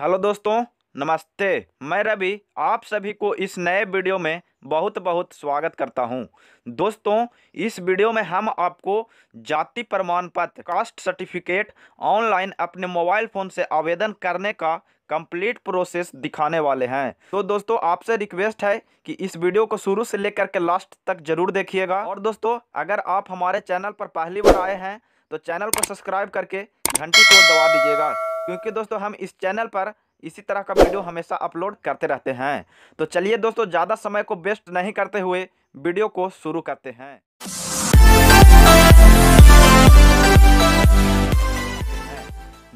hello दोस्तों नमस्ते मैं रवि आप सभी को इस नए वीडियो में बहुत बहुत स्वागत करता हूं दोस्तों इस वीडियो में हम आपको जाति प्रमाण पत्र कास्ट सर्टिफिकेट ऑनलाइन अपने मोबाइल फ़ोन से आवेदन करने का कंप्लीट प्रोसेस दिखाने वाले हैं तो दोस्तों आपसे रिक्वेस्ट है कि इस वीडियो को शुरू से लेकर के लास्ट तक जरूर देखिएगा और दोस्तों अगर आप हमारे चैनल पर पहली बार आए हैं तो चैनल को सब्सक्राइब करके घंटी को दबा दीजिएगा क्योंकि दोस्तों हम इस चैनल पर इसी तरह का वीडियो हमेशा अपलोड करते रहते हैं तो चलिए दोस्तों ज़्यादा समय को वेस्ट नहीं करते हुए वीडियो को शुरू करते हैं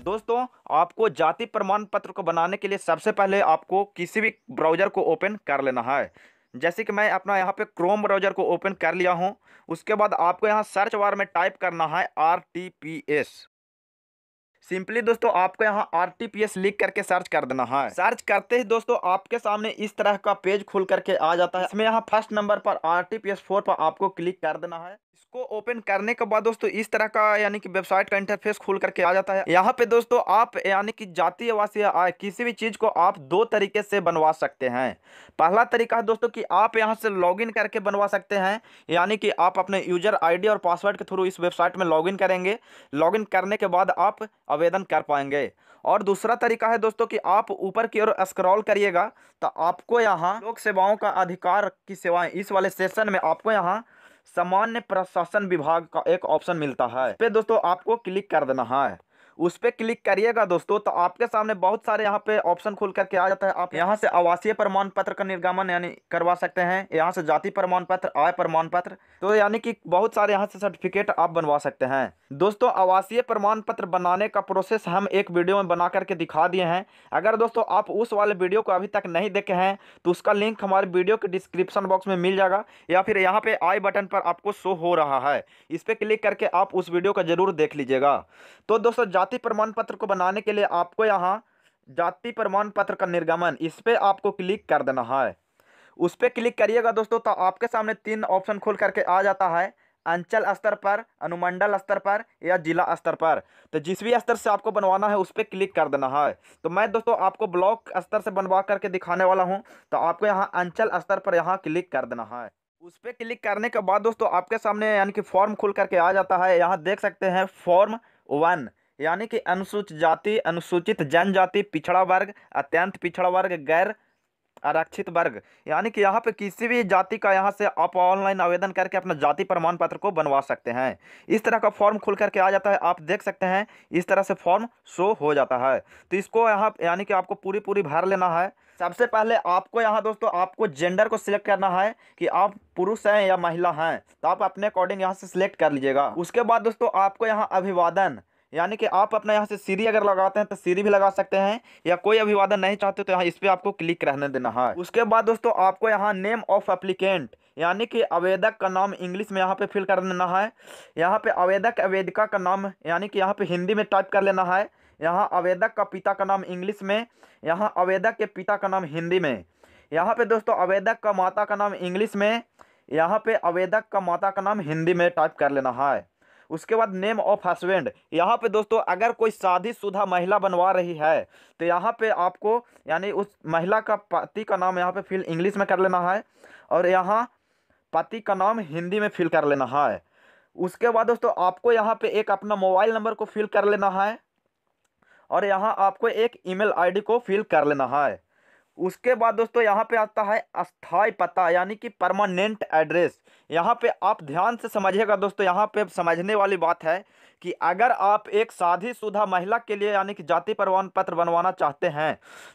दोस्तों आपको जाति प्रमाण पत्र को बनाने के लिए सबसे पहले आपको किसी भी ब्राउज़र को ओपन कर लेना है जैसे कि मैं अपना यहाँ पे क्रोम ब्राउज़र को ओपन कर लिया हूँ उसके बाद आपको यहाँ सर्च बार में टाइप करना है R T P S simply दोस्तों आपको यहाँ आर टी लिख करके सर्च कर देना है सर्च करते ही दोस्तों आपके सामने इस तरह का पेज खुल करके आ जाता है इसमें यहाँ फर्स्ट नंबर पर आर टी पी पर आपको क्लिक कर देना है इसको ओपन करने के बाद दोस्तों इस तरह का यानी कि वेबसाइट का इंटरफेस खुल करके आ जाता है यहाँ पे दोस्तों आप यानी कि जाति आवासीय आय किसी भी चीज़ को आप दो तरीके से बनवा सकते हैं पहला तरीका है दोस्तों कि आप यहाँ से लॉगिन करके बनवा सकते हैं यानी कि आप अपने यूजर आईडी और पासवर्ड के थ्रू इस वेबसाइट में लॉग करेंगे लॉग करने के बाद आप आवेदन कर पाएंगे और दूसरा तरीका है दोस्तों कि आप ऊपर की ओर स्क्रॉल करिएगा तो आपको यहाँ लोक सेवाओं का अधिकार की सेवाएं इस वाले सेशन में आपको यहाँ सामान्य प्रशासन विभाग का एक ऑप्शन मिलता है पे दोस्तों आपको क्लिक कर देना है उस पर क्लिक करिएगा दोस्तों तो आपके सामने बहुत सारे यहाँ पे ऑप्शन खुल करके आ जाता है आप यहाँ से आवासीय प्रमाण पत्र का निर्गमन यानी करवा सकते हैं यहाँ से जाति प्रमाण पत्र आय प्रमाण पत्र तो यानी कि बहुत सारे यहाँ से सर्टिफिकेट आप बनवा सकते हैं दोस्तों आवासीय प्रमाण पत्र बनाने का प्रोसेस हम एक वीडियो में बना करके दिखा दिए हैं अगर दोस्तों आप उस वाले वीडियो को अभी तक नहीं देखे हैं तो उसका लिंक हमारे वीडियो के डिस्क्रिप्शन बॉक्स में मिल जाएगा या फिर यहाँ पे आई बटन पर आपको शो हो रहा है इस पर क्लिक करके आप उस वीडियो का जरूर देख लीजिएगा तो दोस्तों जाति जाति प्रमाण पत्र को बनाने के लिए आपको यहाँ जाति प्रमाण पत्र का निर्गमन इस पर आपको क्लिक कर देना है उस पर क्लिक करिएगा दोस्तों तो आपके सामने तीन ऑप्शन खुल करके आ जाता है अंचल स्तर पर अनुमंडल स्तर पर या जिला स्तर पर तो जिस भी स्तर से आपको बनवाना है उस पर क्लिक कर देना है तो मैं दोस्तों आपको ब्लॉक स्तर से बनवा करके दिखाने वाला हूँ तो आपको यहाँ अंचल स्तर पर यहाँ क्लिक कर देना है उस पर क्लिक करने के बाद दोस्तों आपके सामने यानी कि फॉर्म खुल करके आ जाता है यहाँ देख सकते हैं फॉर्म वन यानी कि अनुसूचित जाति अनुसूचित जनजाति पिछड़ा वर्ग अत्यंत पिछड़ा वर्ग गैर आरक्षित वर्ग यानी कि यहाँ पे किसी भी जाति का यहाँ से आप ऑनलाइन आवेदन करके अपना जाति प्रमाण पत्र को बनवा सकते हैं इस तरह का फॉर्म खुल करके आ जाता है आप देख सकते हैं इस तरह से फॉर्म शो हो जाता है तो इसको यहाँ यानी कि आपको पूरी पूरी भर लेना है सबसे पहले आपको यहाँ दोस्तों आपको जेंडर को सिलेक्ट करना है कि आप पुरुष हैं या महिला हैं तो आप अपने अकॉर्डिंग यहाँ से सिलेक्ट कर लीजिएगा उसके बाद दोस्तों आपको यहाँ अभिवादन यानी कि आप अपना यहाँ से सीरी अगर लगाते हैं तो सीरी भी लगा सकते हैं या कोई अभिवादन नहीं चाहते तो यहाँ इस पर आपको क्लिक रहने देना है उसके बाद दोस्तों आपको यहाँ नेम ऑफ एप्लीकेंट यानी कि आवेदक का नाम इंग्लिश में यहाँ पे फिल कर देना है यहाँ पे आवेदक आवेदिका का नाम यानी कि यहाँ पे हिंदी में टाइप कर लेना है यहाँ आवेदक का पिता का नाम इंग्लिश में यहाँ आवेदक के पिता का नाम हिंदी में यहाँ पे दोस्तों आवेदक का माता का नाम इंग्लिश में यहाँ पे आवेदक का माता का नाम हिंदी में टाइप कर लेना है उसके बाद नेम ऑफ हस्बैंड यहाँ पे दोस्तों अगर कोई शादीशुदा महिला बनवा रही है तो यहाँ पे आपको यानी उस महिला का पति का नाम यहाँ पे फिल इंग्लिश में कर लेना है और यहाँ पति का नाम हिंदी में फिल कर लेना है उसके बाद दोस्तों आपको यहाँ पे एक अपना मोबाइल नंबर को फिल कर लेना है और यहाँ आपको एक ईमेल आईडी को फिल कर लेना है उसके बाद दोस्तों यहाँ पे आता है अस्थाई पता यानी कि परमानेंट एड्रेस यहाँ पे आप ध्यान से समझिएगा दोस्तों यहाँ पे समझने वाली बात है कि अगर आप एक शादीशुदा महिला के लिए यानी कि जाति प्रमाण पत्र बनवाना चाहते हैं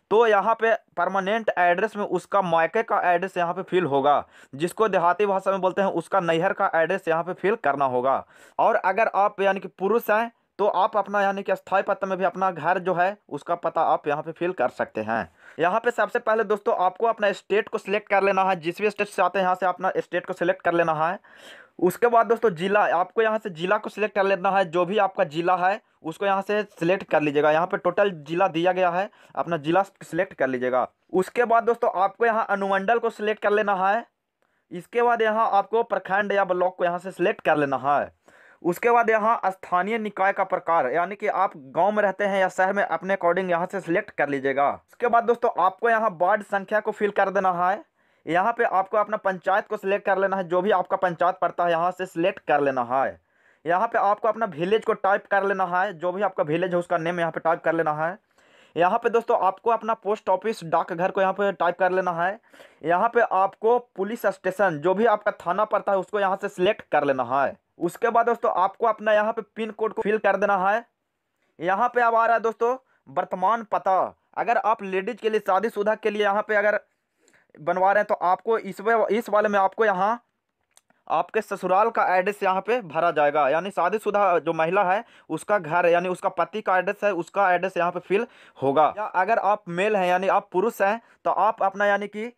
तो यहाँ पे परमानेंट एड्रेस में उसका मायके का एड्रेस यहाँ पे फिल होगा जिसको देहाती भाषा में बोलते हैं उसका नैहर का एड्रेस यहाँ पे फिल करना होगा और अगर आप यानी कि पुरुष हैं तो आप अपना यानी कि स्थायी पता में भी अपना घर जो है उसका पता आप यहाँ पे फिल कर सकते हैं यहाँ पे सबसे पहले दोस्तों आपको अपना स्टेट को सिलेक्ट कर लेना है जिस भी स्टेट से आते हैं यहाँ से अपना स्टेट को सिलेक्ट कर लेना है उसके बाद दोस्तों जिला आपको यहाँ से जिला को सिलेक्ट कर लेना है जो भी आपका जिला है उसको यहाँ से सिलेक्ट कर लीजिएगा यहाँ पे टोटल जिला दिया गया है अपना जिला सिलेक्ट कर लीजिएगा उसके बाद दोस्तों आपको यहाँ अनुमंडल को सिलेक्ट कर लेना है इसके बाद यहाँ आपको प्रखंड या ब्लॉक को यहाँ से सिलेक्ट कर लेना है उसके बाद यहाँ स्थानीय निकाय का प्रकार यानी कि आप गांव में रहते हैं या शहर में अपने अकॉर्डिंग यहाँ से सिलेक्ट कर लीजिएगा उसके बाद दोस्तों आपको यहाँ वार्ड संख्या को फिल कर देना है यहाँ पे आपको अपना पंचायत को सिलेक्ट कर लेना है जो भी आपका पंचायत पड़ता है यहाँ से सिलेक्ट कर लेना है यहाँ पे आपको अपना विलेज को टाइप कर लेना है जो भी आपका विलेज है उसका नेम यहाँ पे टाइप कर लेना है यहाँ पे दोस्तों आपको अपना पोस्ट ऑफिस डाकघर को यहाँ पे टाइप कर लेना है यहाँ पे आपको पुलिस स्टेशन जो भी आपका थाना पड़ता है उसको यहाँ से सिलेक्ट कर लेना है उसके बाद दोस्तों आपको अपना यहाँ पे पिन कोड को फिल कर देना है यहाँ पे अब आ रहा है दोस्तों वर्तमान पता अगर आप लेडीज के लिए शादीशुदा के लिए यहाँ पे अगर बनवा रहे हैं तो आपको इस इस वाले में आपको यहाँ आपके ससुराल का एड्रेस यहाँ पे भरा जाएगा यानी शादीशुदा जो महिला है उसका घर यानी उसका पति का एड्रेस है उसका एड्रेस यहाँ पे फिल होगा या अगर आप मेल हैं यानी आप पुरुष हैं तो आप अपना यानी कि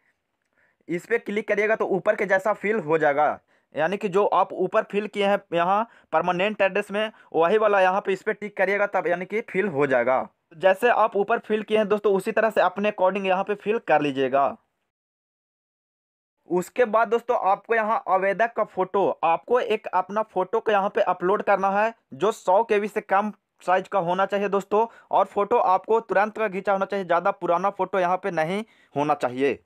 इस पर क्लिक करिएगा तो ऊपर के जैसा फिल हो जाएगा यानी कि जो आप ऊपर फिल किए हैं यहाँ परमानेंट एड्रेस में वही वाला यहाँ पे इस पर टिक करिएगा तब यानी कि फिल हो जाएगा जैसे आप ऊपर फिल किए हैं दोस्तों उसी तरह से अपने अकॉर्डिंग यहाँ पे फिल कर लीजिएगा उसके बाद दोस्तों आपको यहाँ आवेदक का फोटो आपको एक अपना फोटो को यहाँ पे अपलोड करना है जो सौ के से कम साइज का होना चाहिए दोस्तों और फोटो आपको तुरंत का खींचा होना चाहिए ज़्यादा पुराना फोटो यहाँ पे नहीं होना चाहिए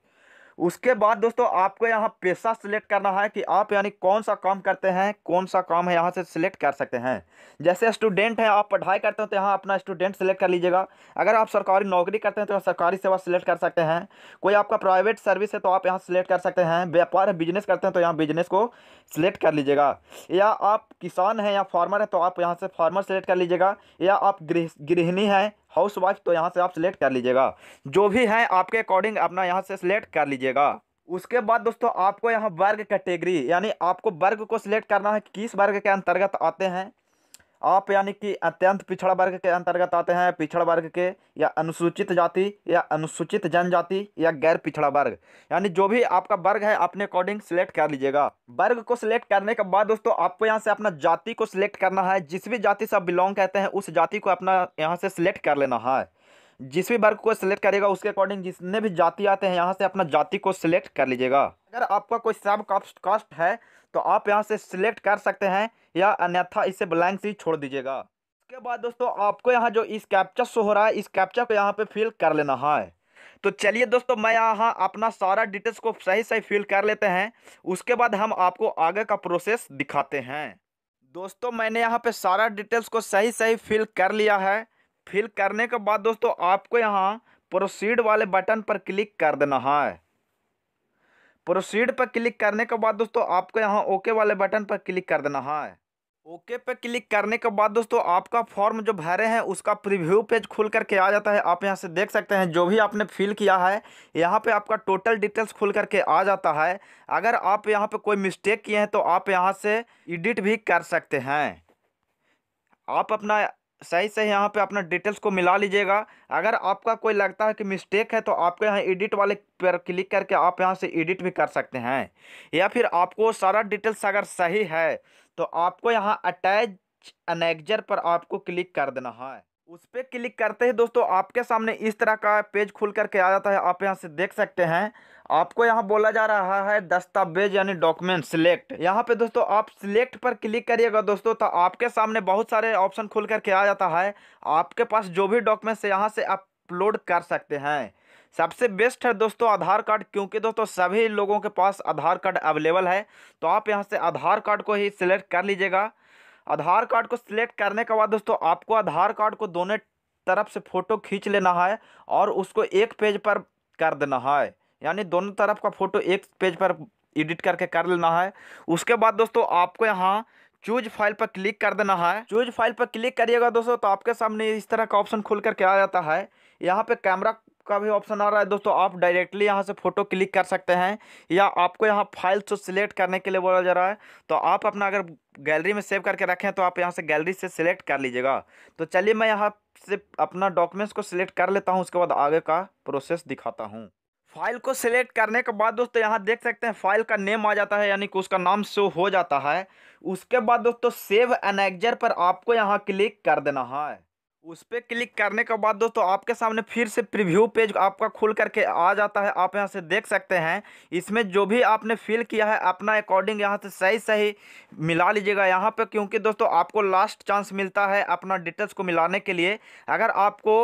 उसके बाद दोस्तों आपको यहाँ पेशा सिलेक्ट करना है कि आप यानी कौन सा काम करते हैं कौन सा काम है यहाँ से सिलेक्ट कर सकते हैं जैसे स्टूडेंट हैं आप पढ़ाई करते हैं तो यहाँ अपना स्टूडेंट सिलेक्ट कर लीजिएगा अगर आप सरकारी नौकरी करते हैं तो सरकारी सेवा सिलेक्ट कर सकते हैं कोई आपका प्राइवेट सर्विस है तो आप यहाँ सिलेक्ट कर सकते हैं व्यापार है बिजनेस करते हैं तो यहाँ बिजनेस को सिलेक्ट कर लीजिएगा या आप किसान हैं या फार्मर हैं तो आप यहाँ से फार्मर सेलेक्ट कर लीजिएगा या आप गृह गृहिणी हैं हाउस वाइफ तो यहाँ से आप सिलेक्ट कर लीजिएगा जो भी है आपके अकॉर्डिंग अपना यहाँ से सिलेक्ट कर लीजिएगा उसके बाद दोस्तों आपको यहाँ वर्ग कैटेगरी यानी आपको वर्ग को सिलेक्ट करना है किस वर्ग के अंतर्गत आते हैं आप यानी कि अत्यंत पिछड़ा वर्ग के अंतर्गत आते हैं पिछड़ा वर्ग के या अनुसूचित जाति या अनुसूचित जनजाति या गैर पिछड़ा वर्ग यानी जो भी आपका वर्ग है अपने अकॉर्डिंग सिलेक्ट कर लीजिएगा वर्ग को सिलेक्ट करने के बाद दोस्तों आपको यहाँ से अपना जाति को सिलेक्ट करना है जिस भी जाति से आप बिलोंग कहते हैं उस जाति को अपना यहाँ से सिलेक्ट कर लेना है जिस भी वर्ग को सिलेक्ट करेगा उसके अकॉर्डिंग जितने भी जाति आते हैं यहाँ से अपना जाति को सिलेक्ट कर लीजिएगा अगर आपका कोई सब कास्ट कास्ट है तो आप यहाँ से सिलेक्ट कर सकते हैं या अन्यथा इसे ब्लैंक सीट छोड़ दीजिएगा उसके बाद दोस्तों आपको यहाँ जो इस कैप्चा शो हो रहा है इस कैप्चा को यहाँ पे फिल कर लेना है तो चलिए दोस्तों मैं यहाँ अपना सारा डिटेल्स को सही सही फिल कर लेते हैं उसके बाद हम आपको आगे का प्रोसेस दिखाते हैं दोस्तों मैंने यहाँ पे सारा डिटेल्स को सही सही फिल कर लिया है फिल करने के बाद दोस्तों आपको यहाँ प्रोसीड वाले बटन पर क्लिक कर देना है प्रोसीड पर क्लिक करने के बाद दोस्तों आपको यहाँ ओके वाले बटन पर क्लिक कर देना है ओके पे क्लिक करने के बाद दोस्तों आपका फॉर्म जो भरे हैं उसका प्रीव्यू पेज खुल करके आ जाता है आप यहां से देख सकते हैं जो भी आपने फिल किया है यहां पे आपका टोटल डिटेल्स खुल करके आ जाता है अगर आप यहां पे कोई मिस्टेक किए हैं तो आप यहां से एडिट भी कर सकते हैं आप अपना सही सही यहाँ पे अपना डिटेल्स को मिला लीजिएगा अगर आपका कोई लगता है कि मिस्टेक है तो आपके यहाँ एडिट वाले पर क्लिक करके आप यहाँ से एडिट भी कर सकते हैं या फिर आपको सारा डिटेल्स अगर सही है तो आपको यहाँ अटैच अनेक्जर पर आपको क्लिक कर देना है उस पर क्लिक करते ही दोस्तों आपके सामने इस तरह का पेज खुल करके आ जाता है आप यहाँ से देख सकते हैं आपको यहाँ बोला जा रहा है दस्तावेज यानी डॉक्यूमेंट सिलेक्ट यहाँ पे दोस्तों आप सिलेक्ट पर क्लिक करिएगा दोस्तों तो आपके सामने बहुत सारे ऑप्शन खुल करके आ जाता है आपके पास जो भी डॉक्यूमेंट्स यहाँ से अपलोड कर सकते हैं सबसे बेस्ट है दोस्तों आधार कार्ड क्योंकि दोस्तों सभी लोगों के पास आधार कार्ड अवेलेबल है तो आप यहाँ से आधार कार्ड को ही सिलेक्ट कर लीजिएगा आधार कार्ड को सिलेक्ट करने के बाद दोस्तों आपको आधार कार्ड को दोनों तरफ से फ़ोटो खींच लेना है और उसको एक पेज पर कर देना है यानी दोनों तरफ का फ़ोटो एक पेज पर एडिट करके कर लेना है उसके बाद दोस्तों आपको यहाँ चूज फाइल पर क्लिक कर देना है चूज फाइल पर क्लिक करिएगा दोस्तों तो आपके सामने इस तरह का ऑप्शन खुल करके आ जाता है यहाँ पे कैमरा का भी ऑप्शन आ रहा है दोस्तों आप डायरेक्टली यहाँ से फ़ोटो क्लिक कर सकते हैं या आपको यहाँ फाइल को सिलेक्ट करने के लिए बोला जा रहा है तो आप अपना अगर गैलरी में सेव करके रखें तो आप यहाँ से गैलरी से सिलेक्ट कर लीजिएगा तो चलिए मैं यहाँ से अपना डॉक्यूमेंट्स को सिलेक्ट कर लेता हूँ उसके बाद आगे का प्रोसेस दिखाता हूँ फाइल को सिलेक्ट करने के बाद दोस्तों यहाँ देख सकते हैं फाइल का नेम आ जाता है यानी कि उसका नाम शो हो जाता है उसके बाद दोस्तों सेव एनेक्जर पर आपको यहाँ क्लिक कर देना है उस पर क्लिक करने के बाद दोस्तों आपके सामने फिर से प्रीव्यू पेज आपका खुल करके आ जाता है आप यहाँ से देख सकते हैं इसमें जो भी आपने फिल किया है अपना अकॉर्डिंग यहाँ से सही सही मिला लीजिएगा यहाँ पर क्योंकि दोस्तों आपको लास्ट चांस मिलता है अपना डिटेल्स को मिलाने के लिए अगर आपको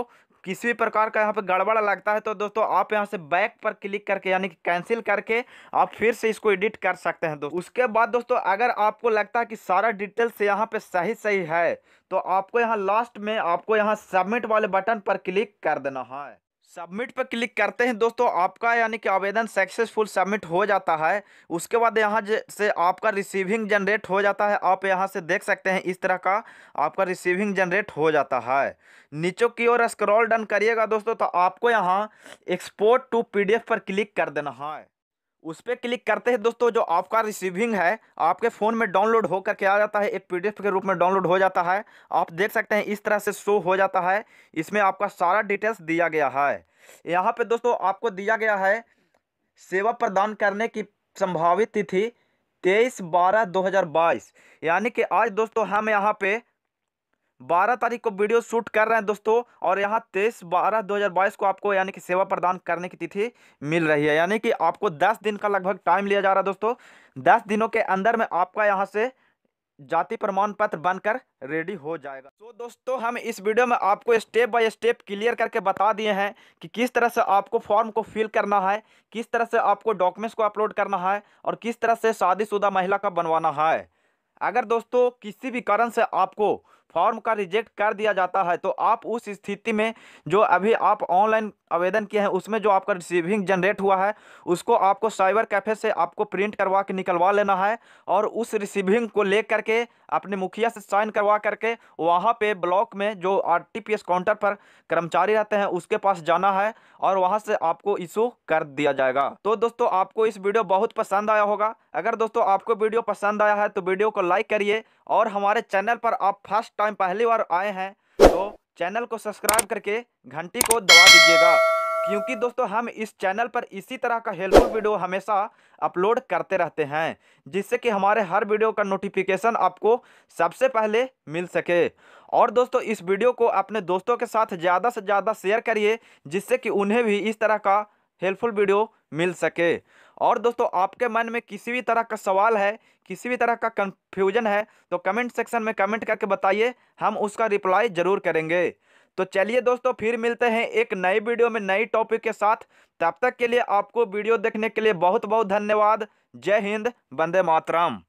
किसी भी प्रकार का यहाँ पर गड़बड़ लगता है तो दोस्तों आप यहाँ से बैक पर क्लिक करके यानी कि कैंसिल करके आप फिर से इसको एडिट कर सकते हैं दोस्तों उसके बाद दोस्तों अगर आपको लगता है कि सारा डिटेल्स यहाँ पे सही सही है तो आपको यहाँ लास्ट में आपको यहाँ सबमिट वाले बटन पर क्लिक कर देना है सबमिट पर क्लिक करते हैं दोस्तों आपका यानी कि आवेदन सक्सेसफुल सबमिट हो जाता है उसके बाद यहाँ से आपका रिसीविंग जनरेट हो जाता है आप यहाँ से देख सकते हैं इस तरह का आपका रिसीविंग जनरेट हो जाता है नीचे की ओर स्क्रॉल डन करिएगा दोस्तों तो आपको यहाँ एक्सपोर्ट टू पीडीएफ पर क्लिक कर देना है उस पर क्लिक करते हैं दोस्तों जो आपका रिसीविंग है आपके फ़ोन में डाउनलोड होकर के आ जाता है एक पीडीएफ के रूप में डाउनलोड हो जाता है आप देख सकते हैं इस तरह से शो हो जाता है इसमें आपका सारा डिटेल्स दिया गया है यहाँ पे दोस्तों आपको दिया गया है सेवा प्रदान करने की संभावित तिथि तेईस बारह दो यानी कि आज दोस्तों हम यहाँ पर बारह तारीख को वीडियो शूट कर रहे हैं दोस्तों और यहाँ तेईस बारह दो हज़ार बाईस को आपको यानी कि सेवा प्रदान करने की तिथि मिल रही है यानी कि आपको दस दिन का लगभग टाइम लिया जा रहा है दोस्तों दस दिनों के अंदर में आपका यहाँ से जाति प्रमाण पत्र बनकर रेडी हो जाएगा तो दोस्तों हम इस वीडियो में आपको स्टेप बाय स्टेप क्लियर करके बता दिए हैं कि किस तरह से आपको फॉर्म को फिल करना है किस तरह से आपको डॉक्यूमेंट्स को अपलोड करना है और किस तरह से शादीशुदा महिला का बनवाना है अगर दोस्तों किसी भी कारण से आपको फॉर्म का रिजेक्ट कर दिया जाता है तो आप उस स्थिति में जो अभी आप ऑनलाइन आवेदन किए हैं उसमें जो आपका रिसीविंग जनरेट हुआ है उसको आपको साइबर कैफ़े से आपको प्रिंट करवा के निकलवा लेना है और उस रिसीविंग को ले करके अपने मुखिया से साइन करवा करके वहाँ पे ब्लॉक में जो आरटीपीएस काउंटर पर कर्मचारी रहते हैं उसके पास जाना है और वहाँ से आपको इशू कर दिया जाएगा तो दोस्तों आपको इस वीडियो बहुत पसंद आया होगा अगर दोस्तों आपको वीडियो पसंद आया है तो वीडियो को लाइक करिए और हमारे चैनल पर आप फर्स्ट टाइम पहली बार आए हैं तो चैनल को सब्सक्राइब करके घंटी को दबा दीजिएगा क्योंकि दोस्तों हम इस चैनल पर इसी तरह का हेल्पफुल वीडियो हमेशा अपलोड करते रहते हैं जिससे कि हमारे हर वीडियो का नोटिफिकेशन आपको सबसे पहले मिल सके और दोस्तों इस वीडियो को अपने दोस्तों के साथ ज़्यादा से ज़्यादा शेयर करिए जिससे कि उन्हें भी इस तरह का हेल्पफुल वीडियो मिल सके और दोस्तों आपके मन में किसी भी तरह का सवाल है किसी भी तरह का कन्फ्यूजन है तो कमेंट सेक्शन में कमेंट करके बताइए हम उसका रिप्लाई ज़रूर करेंगे तो चलिए दोस्तों फिर मिलते हैं एक नए वीडियो में नई टॉपिक के साथ तब तक के लिए आपको वीडियो देखने के लिए बहुत बहुत धन्यवाद जय हिंद बंदे मातरम